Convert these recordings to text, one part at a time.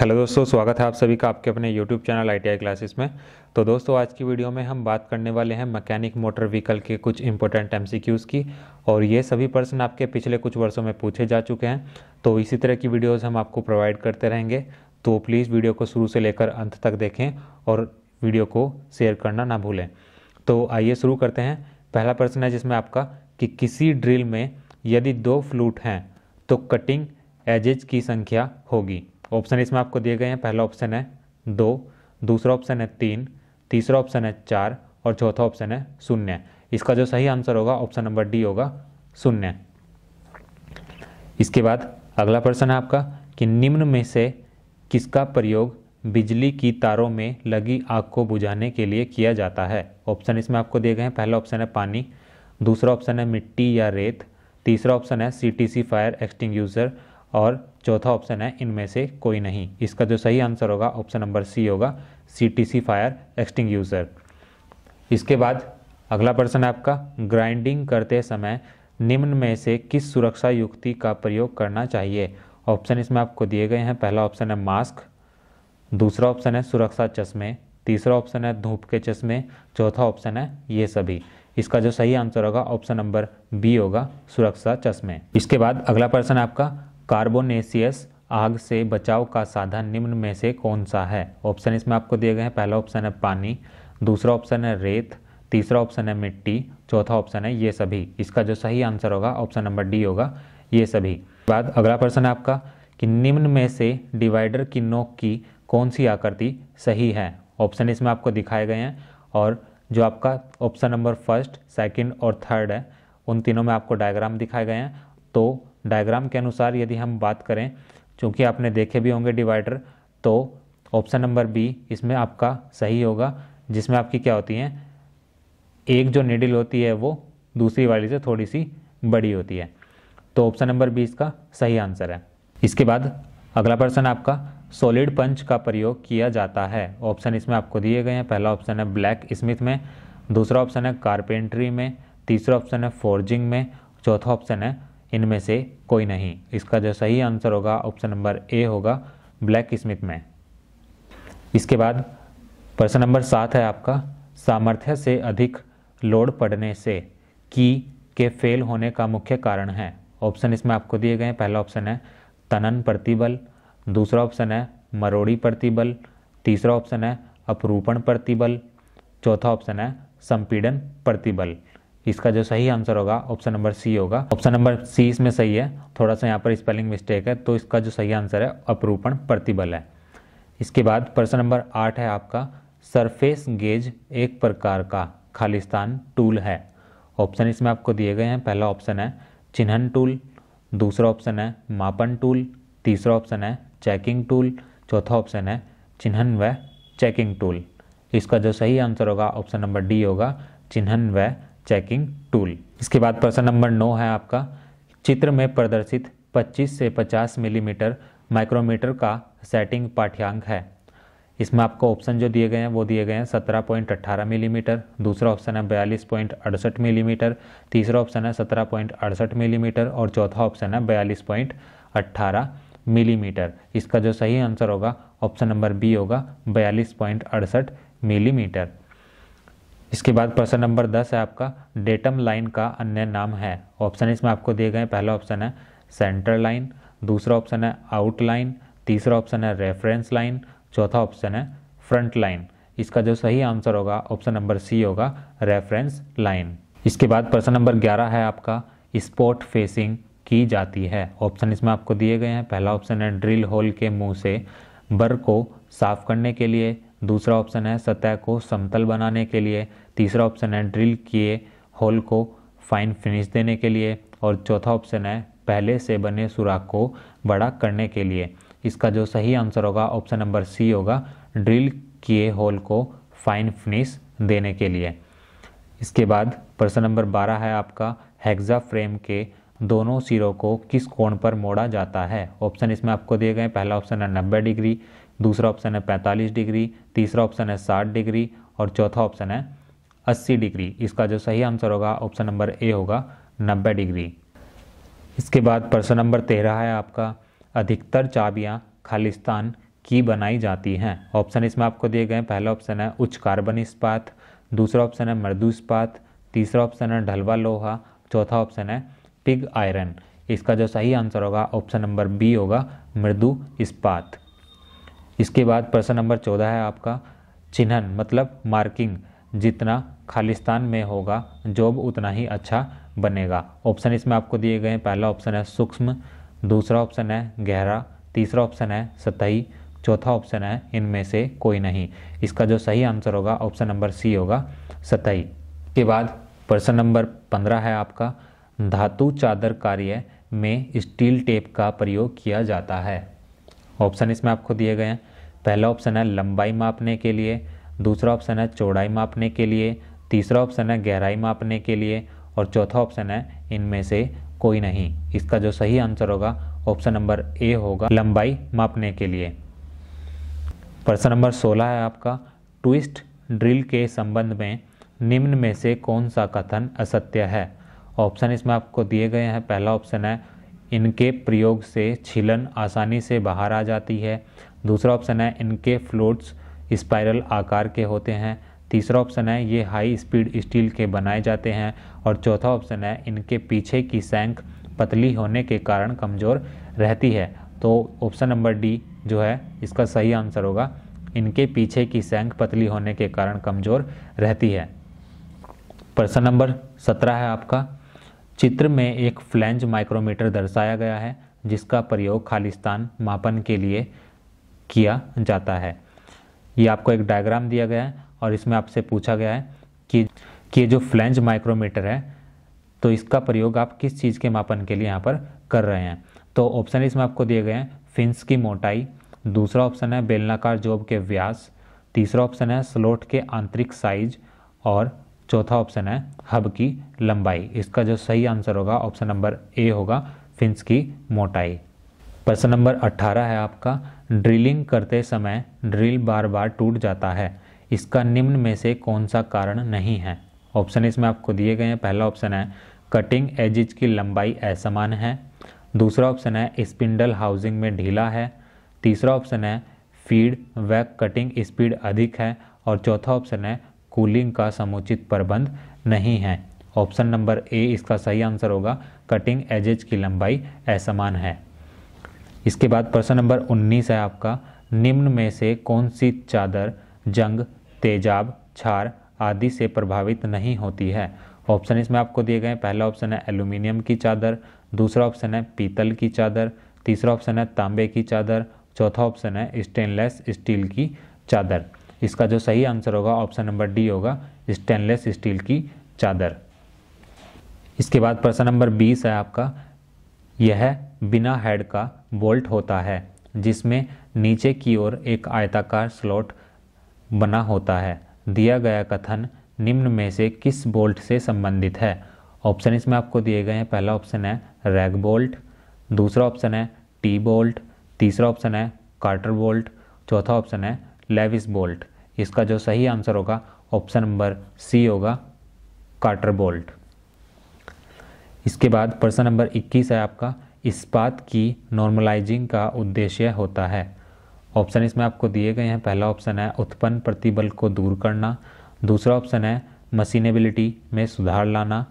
hello दोस्तों स्वागत है आप सभी का आपके अपने यूट्यूब चैनल आई क्लासेस में तो दोस्तों आज की वीडियो में हम बात करने वाले हैं मैकेनिक मोटर व्हीकल के कुछ इंपॉर्टेंट एम की और ये सभी प्रश्न आपके पिछले कुछ वर्षों में पूछे जा चुके हैं तो इसी तरह की वीडियोज़ हम आपको प्रोवाइड करते रहेंगे तो प्लीज़ वीडियो को शुरू से लेकर अंत तक देखें और वीडियो को शेयर करना ना भूलें तो आइए शुरू करते हैं पहला प्रश्न है जिसमें आपका कि किसी ड्रिल में यदि दो फ्लूट हैं तो कटिंग एजेज की संख्या होगी ऑप्शन इसमें आपको दिए गए हैं पहला ऑप्शन है दो दूसरा ऑप्शन है तीन तीसरा ऑप्शन है चार और चौथा ऑप्शन है शून्य इसका जो सही आंसर होगा ऑप्शन नंबर डी होगा शून्य इसके बाद अगला प्रश्न है आपका कि निम्न में से किसका प्रयोग बिजली की तारों में लगी आग को बुझाने के लिए किया जाता है ऑप्शन इसमें आपको दिए गए हैं पहला ऑप्शन है पानी दूसरा ऑप्शन है मिट्टी या रेत तीसरा ऑप्शन है सी फायर एक्सटिंग और चौथा ऑप्शन है इनमें से कोई नहीं इसका जो सही आंसर होगा ऑप्शन नंबर सी होगा C T C fire extinguisher इसके बाद अगला प्रश्न है आपका ग्राइंडिंग करते समय निम्न में से किस सुरक्षा युक्ति का प्रयोग करना चाहिए ऑप्शन इसमें आपको दिए गए हैं पहला ऑप्शन है मास्क दूसरा ऑप्शन है सुरक्षा चश्मे तीसरा ऑप्शन है धूप के चश्मे चौथा ऑप्शन है ये सभी इसका जो सही आंसर होगा ऑप्शन नंबर बी होगा सुरक्षा चश्मे इसके बाद अगला प्रश्न आपका कार्बोनेसियस आग से बचाव का साधन निम्न में से कौन सा है ऑप्शन इसमें आपको दिए गए हैं पहला ऑप्शन है पानी दूसरा ऑप्शन है रेत तीसरा ऑप्शन है मिट्टी चौथा ऑप्शन है ये सभी इसका जो सही आंसर होगा ऑप्शन नंबर डी होगा ये सभी बाद अगला प्रश्न है आपका कि निम्न में से डिवाइडर की नोक की कौन सी आकृति सही है ऑप्शन इसमें आपको दिखाए गए हैं और जो आपका ऑप्शन नंबर फर्स्ट सेकंड और थर्ड है उन तीनों में आपको डायग्राम दिखाए गए हैं तो डायग्राम के अनुसार यदि हम बात करें चूँकि आपने देखे भी होंगे डिवाइडर तो ऑप्शन नंबर बी इसमें आपका सही होगा जिसमें आपकी क्या होती हैं एक जो निडिल होती है वो दूसरी वाली से थोड़ी सी बड़ी होती है तो ऑप्शन नंबर बी इसका सही आंसर है इसके बाद अगला प्रश्न आपका सॉलिड पंच का प्रयोग किया जाता है ऑप्शन इसमें आपको दिए गए हैं पहला ऑप्शन है ब्लैक स्मिथ में दूसरा ऑप्शन है कारपेंट्री में तीसरा ऑप्शन है फोर्जिंग में चौथा ऑप्शन है इनमें से कोई नहीं इसका जो सही आंसर होगा ऑप्शन नंबर ए होगा ब्लैक स्मिथ में इसके बाद प्रश्न नंबर सात है आपका सामर्थ्य से अधिक लोड पड़ने से की के फेल होने का मुख्य कारण है ऑप्शन इसमें आपको दिए गए हैं पहला ऑप्शन है तनन प्रतिबल दूसरा ऑप्शन है मरोड़ी प्रतिबल तीसरा ऑप्शन है अपरूपण प्रतिबल चौथा ऑप्शन है संपीडन प्रतिबल इसका जो सही आंसर होगा ऑप्शन नंबर सी होगा ऑप्शन नंबर सी इसमें सही है थोड़ा सा यहाँ पर स्पेलिंग मिस्टेक है तो इसका जो सही आंसर है अपरूपण प्रतिबल है इसके बाद प्रश्न नंबर आठ है आपका सरफेस गेज एक प्रकार का खालिस्तान टूल है ऑप्शन इसमें आपको दिए गए हैं पहला ऑप्शन है चिन्हन टूल दूसरा ऑप्शन है मापन टूल तीसरा ऑप्शन है चेकिंग टूल चौथा ऑप्शन है चिन्हन व चेकिंग टूल इसका जो सही आंसर होगा ऑप्शन नंबर डी होगा चिन्हन व चेकिंग टूल इसके बाद प्रश्न नंबर नौ है आपका चित्र में प्रदर्शित 25 से 50 मिलीमीटर माइक्रोमीटर का सेटिंग पाठ्यांक है इसमें आपको ऑप्शन जो दिए गए हैं वो दिए गए हैं सत्रह पॉइंट अट्ठारह मिलीमीटर दूसरा ऑप्शन है बयालीस पॉइंट अड़सठ मिलीमीटर तीसरा ऑप्शन है सत्रह पॉइंट अड़सठ मिलीमीटर और चौथा ऑप्शन है बयालीस पॉइंट अट्ठारह मिलीमीटर इसका जो सही आंसर होगा ऑप्शन नंबर बी होगा बयालीस पॉइंट अड़सठ मिलीमीटर इसके बाद प्रश्न नंबर दस है आपका डेटम लाइन का अन्य नाम है ऑप्शन इसमें आपको दिए गए पहला ऑप्शन है सेंटर लाइन दूसरा ऑप्शन है आउट लाइन तीसरा ऑप्शन है रेफरेंस लाइन चौथा ऑप्शन है फ्रंट लाइन इसका जो सही आंसर होगा ऑप्शन नंबर सी होगा रेफरेंस लाइन इसके बाद प्रश्न नंबर ग्यारह है आपका स्पॉट फेसिंग की जाती है ऑप्शन इसमें आपको दिए गए हैं पहला ऑप्शन है ड्रिल होल के मुंह से बर को साफ करने के लिए दूसरा ऑप्शन है सतह को समतल बनाने के लिए तीसरा ऑप्शन है ड्रिल किए होल को फाइन फिनिश देने के लिए और चौथा ऑप्शन है पहले से बने सुराख को बड़ा करने के लिए इसका जो सही आंसर होगा ऑप्शन नंबर सी होगा ड्रिल किए होल को फाइन फिनिश देने के लिए इसके बाद प्रश्न नंबर बारह है आपका हेक्सा फ्रेम के दोनों सिरों को किस कोण पर मोड़ा जाता है ऑप्शन इसमें आपको दिए गए पहला ऑप्शन है नब्बे डिग्री दूसरा ऑप्शन है 45 डिग्री तीसरा ऑप्शन है 60 डिग्री और चौथा ऑप्शन है 80 डिग्री इसका जो सही आंसर होगा ऑप्शन नंबर ए होगा 90 डिग्री इसके बाद प्रश्न नंबर तेरह है आपका अधिकतर चाबियाँ खालिस्तान की बनाई जाती हैं ऑप्शन इसमें आपको दिए गए पहला ऑप्शन है उच्च कार्बन इस्पात दूसरा ऑप्शन है मृदु इस्पात तीसरा ऑप्शन है ढलवा लोहा चौथा ऑप्शन है पिग आयरन इसका जो सही आंसर होगा ऑप्शन नंबर बी होगा मृदु इस्पात इसके बाद प्रश्न नंबर चौदह है आपका चिन्हन मतलब मार्किंग जितना खालिस्तान में होगा जॉब उतना ही अच्छा बनेगा ऑप्शन इसमें आपको दिए गए हैं पहला ऑप्शन है सूक्ष्म दूसरा ऑप्शन है गहरा तीसरा ऑप्शन है सतही चौथा ऑप्शन है इनमें से कोई नहीं इसका जो सही आंसर होगा ऑप्शन नंबर सी होगा सतही के बाद प्रश्न नंबर पंद्रह है आपका धातु चादर कार्य में स्टील टेप का प्रयोग किया जाता है ऑप्शन इसमें आपको दिए गए हैं पहला ऑप्शन है लंबाई मापने के लिए दूसरा ऑप्शन है चौड़ाई मापने के लिए तीसरा ऑप्शन है गहराई मापने के लिए और चौथा ऑप्शन है इनमें से कोई नहीं इसका जो सही आंसर होगा ऑप्शन नंबर ए होगा लंबाई मापने के लिए प्रश्न नंबर 16 है आपका ट्विस्ट ड्रिल के संबंध में निम्न में से कौन सा कथन असत्य है ऑप्शन इसमें आपको दिए गए हैं पहला ऑप्शन है इनके प्रयोग से छिलन आसानी से बाहर आ जाती है दूसरा ऑप्शन है इनके फ्लोट्स स्पाइरल आकार के होते हैं तीसरा ऑप्शन है ये हाई स्पीड स्टील के बनाए जाते हैं और चौथा ऑप्शन है इनके पीछे की सैंक पतली होने के कारण कमज़ोर रहती है तो ऑप्शन नंबर डी जो है इसका सही आंसर होगा इनके पीछे की सैंक पतली होने के कारण कमज़ोर रहती है प्रश्न नंबर सत्रह है आपका चित्र में एक फ्लैंज माइक्रोमीटर दर्शाया गया है जिसका प्रयोग खालिस्तान मापन के लिए किया जाता है ये आपको एक डायग्राम दिया गया है और इसमें आपसे पूछा गया है कि कि जो फ्लैंज माइक्रोमीटर है तो इसका प्रयोग आप किस चीज़ के मापन के लिए यहाँ पर कर रहे हैं तो ऑप्शन इसमें आपको दिए गए हैं फिंस की मोटाई दूसरा ऑप्शन है बेलनाकार जोब के व्यास तीसरा ऑप्शन है स्लोट के आंतरिक साइज और चौथा ऑप्शन है हब की लंबाई इसका जो सही आंसर होगा ऑप्शन नंबर ए होगा फिंस की मोटाई प्रश्न नंबर 18 है आपका ड्रिलिंग करते समय ड्रिल बार बार टूट जाता है इसका निम्न में से कौन सा कारण नहीं है ऑप्शन इसमें आपको दिए गए हैं पहला ऑप्शन है कटिंग एजिज की लंबाई असमान है दूसरा ऑप्शन है स्पिंडल हाउसिंग में ढीला है तीसरा ऑप्शन है फीड व कटिंग स्पीड अधिक है और चौथा ऑप्शन है कूलिंग का समुचित प्रबंध नहीं है ऑप्शन नंबर ए इसका सही आंसर होगा कटिंग एजेज की लंबाई असमान है इसके बाद प्रश्न नंबर 19 है आपका निम्न में से कौन सी चादर जंग तेजाब छार आदि से प्रभावित नहीं होती है ऑप्शन इसमें आपको दिए गए पहला ऑप्शन है एल्यूमिनियम की चादर दूसरा ऑप्शन है पीतल की चादर तीसरा ऑप्शन है तांबे की चादर चौथा ऑप्शन है स्टेनलेस स्टील की चादर इसका जो सही आंसर होगा ऑप्शन नंबर डी होगा स्टेनलेस स्टील की चादर इसके बाद प्रश्न नंबर बीस है आपका यह बिना हेड का बोल्ट होता है जिसमें नीचे की ओर एक आयताकार स्लॉट बना होता है दिया गया कथन निम्न में से किस बोल्ट से संबंधित है ऑप्शन इसमें आपको दिए गए हैं पहला ऑप्शन है रैग बोल्ट दूसरा ऑप्शन है टी बोल्ट तीसरा ऑप्शन है कार्टर बोल्ट चौथा ऑप्शन है लेविस बोल्ट इसका जो सही आंसर होगा ऑप्शन नंबर सी होगा कार्टर बोल्ट इसके बाद प्रश्न नंबर 21 है आपका इस्पात की नॉर्मलाइजिंग का उद्देश्य होता है ऑप्शन इसमें आपको दिए गए हैं पहला ऑप्शन है उत्पन्न प्रतिबल को दूर करना दूसरा ऑप्शन है मशीनेबिलिटी में सुधार लाना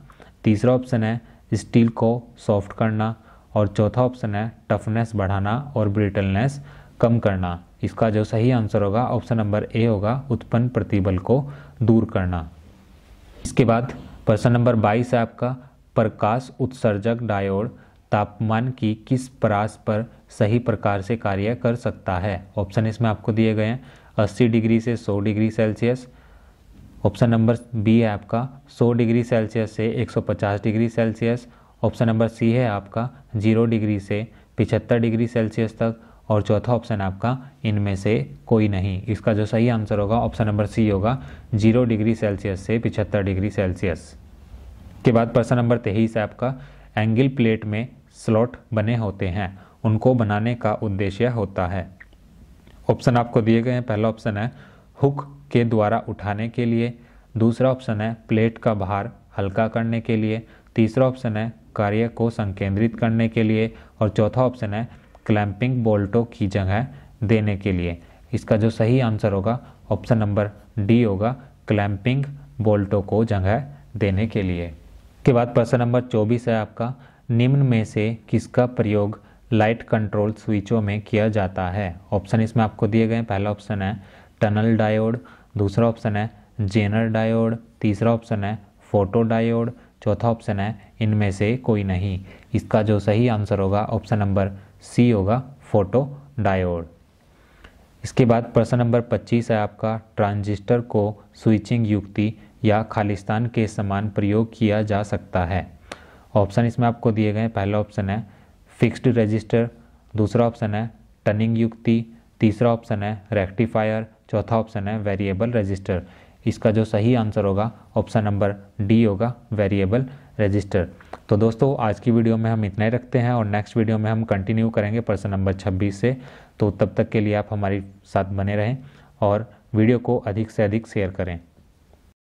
तीसरा ऑप्शन है स्टील को सॉफ्ट करना और चौथा ऑप्शन है टफनेस बढ़ाना और ब्रिटलनेस कम करना इसका जो सही आंसर होगा ऑप्शन नंबर ए होगा उत्पन्न प्रतिबल को दूर करना इसके बाद प्रश्न नंबर 22 है आपका प्रकाश उत्सर्जक डायोड तापमान की किस परास पर सही प्रकार से कार्य कर सकता है ऑप्शन इसमें आपको दिए गए हैं अस्सी डिग्री से सौ degree Celsius option number B है आपका 100 डिग्री सेल्सियस से 150 degree Celsius option number C है आपका जीरो डिग्री से 75 डिग्री सेल्सियस तक और चौथा ऑप्शन आपका इनमें से कोई नहीं इसका जो सही आंसर होगा ऑप्शन नंबर सी होगा जीरो डिग्री सेल्सियस से पिछहत्तर डिग्री सेल्सियस के बाद प्रश्न नंबर तेईस है आपका एंगल प्लेट में स्लॉट बने होते हैं उनको बनाने का उद्देश्य होता है ऑप्शन आपको दिए गए हैं पहला ऑप्शन है हुक के द्वारा उठाने के लिए दूसरा ऑप्शन है प्लेट का भार हल्का करने के लिए तीसरा ऑप्शन है कार्य को संकेंद्रित करने के लिए और चौथा ऑप्शन है क्लैंपिंग बोल्टों की जगह देने के लिए इसका जो सही आंसर होगा ऑप्शन नंबर डी होगा क्लैंपिंग बोल्टों को जगह देने के लिए के बाद प्रश्न नंबर 24 है आपका निम्न में से किसका प्रयोग लाइट कंट्रोल स्विचों में किया जाता है ऑप्शन इसमें आपको दिए गए पहला ऑप्शन है टनल डायोड दूसरा ऑप्शन है जेनर डायोड तीसरा ऑप्शन है फोटो डायोड चौथा ऑप्शन है इनमें से कोई नहीं इसका जो सही आंसर होगा ऑप्शन नंबर सी होगा फोटो डायोड इसके बाद प्रश्न नंबर 25 है आपका ट्रांजिस्टर को स्विचिंग युक्ति या खालिस्तान के समान प्रयोग किया जा सकता है ऑप्शन इसमें आपको दिए गए पहला ऑप्शन है फिक्स्ड रजिस्टर दूसरा ऑप्शन है टर्निंग युक्ति तीसरा ऑप्शन है रेक्टिफायर चौथा ऑप्शन है वेरिएबल रजिस्टर इसका जो सही आंसर होगा ऑप्शन नंबर डी होगा वेरिएबल रजिस्टर तो दोस्तों आज की वीडियो में हम इतना ही रखते हैं और नेक्स्ट वीडियो में हम कंटिन्यू करेंगे प्रश्न नंबर 26 से तो तब तक के लिए आप हमारे साथ बने रहें और वीडियो को अधिक से अधिक शेयर करें